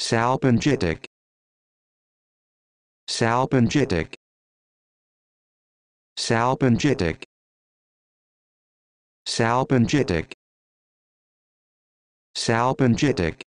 Salpingitic Salpingitic Salpingitic Salpingitic Salpingitic